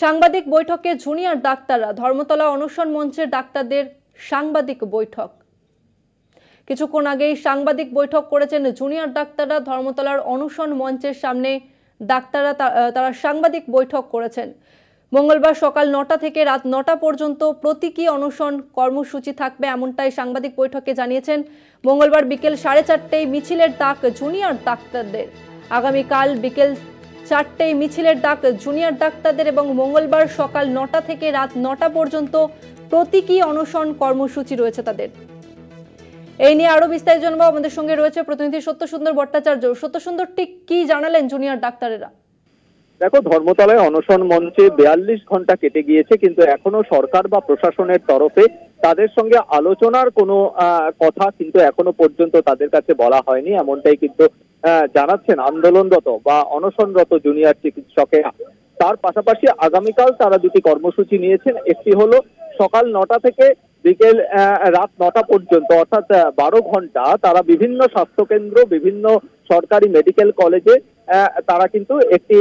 সাংবাদিক বৈঠকে জুনিয়র ডাক্তাররা ধর্মতলা অনশন মঞ্চের ডাক্তারদের সাংবাদিক বৈঠক কিছুক্ষণ আগেই সাংবাদিক বৈঠক করেছেন জুনিয়র ডাক্তাররা ধর্মতলার অনশন মঞ্চের সামনে ডাক্তাররা তারা সাংবাদিক বৈঠক করেছেন মঙ্গলবার সকাল নটা থেকে রাত নটা পর্যন্ত প্রতীকী অনশন কর্মসূচি থাকবে এমনটাই সাংবাদিক বৈঠকে জানিয়েছেন মঙ্গলবার বিকেল সাড়ে চারটেয় মিছিলের ডাক জুনিয়র ডাক্তারদের আগামীকাল বিকেল চারটেই মিছিলের ডাক জুনিয়র ডাক্তারদের এবং মঙ্গলবার সকাল নটা থেকে রাত নটা পর্যন্ত প্রতীকী অনশন কর্মসূচি রয়েছে তাদের এই নিয়ে আরো বিস্তারিত জানবো আমাদের সঙ্গে রয়েছে প্রতিনিধি সত্যসুন্দর ভট্টাচার্য সত্যসুন্দর ঠিক কি জানালেন জুনিয়র ডাক্তারেরা দেখো ধর্মতলায় অনশন মঞ্চে বেয়াল্লিশ ঘন্টা কেটে গিয়েছে কিন্তু এখনো সরকার বা প্রশাসনের তরফে তাদের সঙ্গে আলোচনার কোনো কথা কিন্তু এখনো পর্যন্ত তাদের কাছে বলা হয়নি এমনটাই কিন্তু জানাচ্ছেন আন্দোলনরত বা অনশনরত জুনিয়র চিকিৎসকেরা তার পাশাপাশি আগামীকাল তারা দুটি কর্মসূচি নিয়েছেন একটি হলো সকাল নটা থেকে বিকেল রাত নটা পর্যন্ত অর্থাৎ বারো ঘন্টা তারা বিভিন্ন স্বাস্থ্যকেন্দ্র বিভিন্ন সরকারি মেডিকেল কলেজে তারা কিন্তু একটি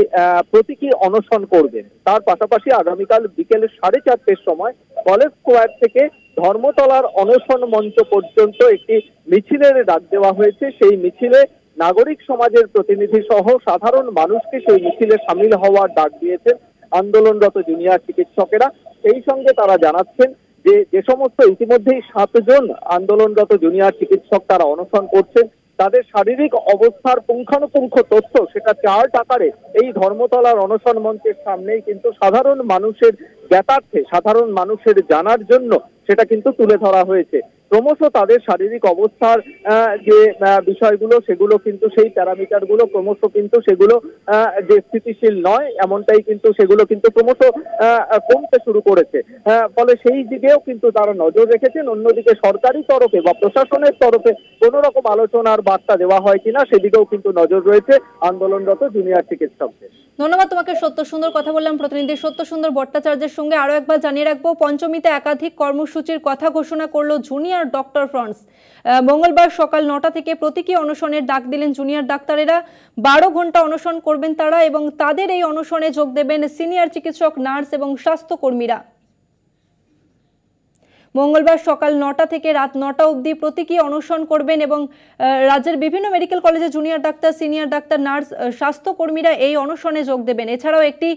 প্রতীকী অনশন করবেন তার পাশাপাশি আগামীকাল বিকেল সাড়ে চারটের সময় কলেজ স্কোয়ার থেকে ধর্মতলার অনশন মঞ্চ পর্যন্ত একটি মিছিলের ডাক দেওয়া হয়েছে সেই মিছিলে নাগরিক সমাজের প্রতিনিধি সহ সাধারণ মানুষকে সেই মিছিলে সামিল হওয়ার ডাক দিয়েছেন আন্দোলনরত জুনিয়র চিকিৎসকেরা সেই সঙ্গে তারা জানাচ্ছেন যে যে সমস্ত ইতিমধ্যেই সাতজন আন্দোলনরত জুনিয়র চিকিৎসক তারা অনশন করছেন তাদের শারীরিক অবস্থার পুঙ্খানুপুঙ্খ তথ্য সেটা চার্ট আকারে এই ধর্মতলার অনশন মঞ্চের সামনেই কিন্তু সাধারণ মানুষের জ্ঞাতার্থে সাধারণ মানুষের জানার জন্য সেটা কিন্তু তুলে ধরা হয়েছে ক্রমশ তাদের শারীরিক অবস্থার যে বিষয়গুলো সেগুলো কিন্তু সেই গুলো ক্রমশ কিন্তু সেগুলো যে স্থিতিশীল নয় এমনটাই কিন্তু সেগুলো কিন্তু ক্রমশ কমতে শুরু করেছে ফলে সেই দিকেও কিন্তু তারা নজর রেখেছেন অন্যদিকে সরকারি তরফে বা প্রশাসনের তরফে কোন রকম আলোচনার বার্তা দেওয়া হয় কিনা সেদিকেও কিন্তু নজর রয়েছে আন্দোলনরত জুনিয়র চিকিৎসকদের ধন্যবাদ তোমাকে সত্য সুন্দর কথা বললাম প্রতিনিধি সত্য সুন্দর ভট্টাচার্যের সঙ্গে আরও একবার জানিয়ে রাখবো পঞ্চমীতে একাধিক কর্মসূচির কথা ঘোষণা করলো জুনিয়র ডক্টর ফ্রন্টস মঙ্গলবার সকাল নটা থেকে প্রতীকী অনশনের ডাক দিলেন জুনিয়র ডাক্তারেরা বারো ঘন্টা অনশন করবেন তারা এবং তাদের এই অনশনে যোগ দেবেন সিনিয়র চিকিৎসক নার্স এবং স্বাস্থ্যকর্মীরা মঙ্গলবার সকাল নটা থেকে রাত নটা অবধি প্রতীকী অনশন করবেন এবং রাজ্যের বিভিন্ন মেডিকেল কলেজে junior doctor senior doctor nurse স্বাস্থ্যকর্মীরা এই অনশনে যোগ দেবেন এছাড়াও একটি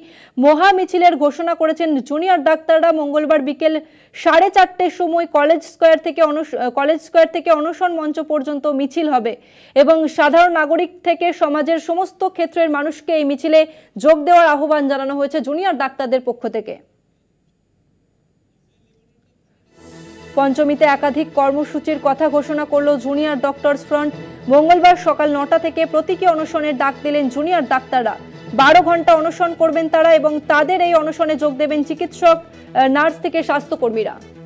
মহা মিছিলের ঘোষণা করেছেন জুনিয়র ডাক্তাররা মঙ্গলবার বিকেল সাড়ে চারটের সময় কলেজ স্কোয়ার থেকে কলেজ স্কোয়ার থেকে অনশন মঞ্চ পর্যন্ত মিছিল হবে এবং সাধারণ নাগরিক থেকে সমাজের সমস্ত ক্ষেত্রের মানুষকে এই মিছিলে যোগ দেওয়ার আহ্বান জানানো হয়েছে জুনিয়র ডাক্তারদের পক্ষ থেকে পঞ্চমীতে একাধিক কর্মসূচির কথা ঘোষণা করল জুনিয়র ডক্টরস ফ্রন্ট মঙ্গলবার সকাল নটা থেকে প্রতীকী অনশনের ডাক দিলেন জুনিয়র ডাক্তাররা বারো ঘন্টা অনশন করবেন তারা এবং তাদের এই অনশনে যোগ দেবেন চিকিৎসক নার্স থেকে স্বাস্থ্যকর্মীরা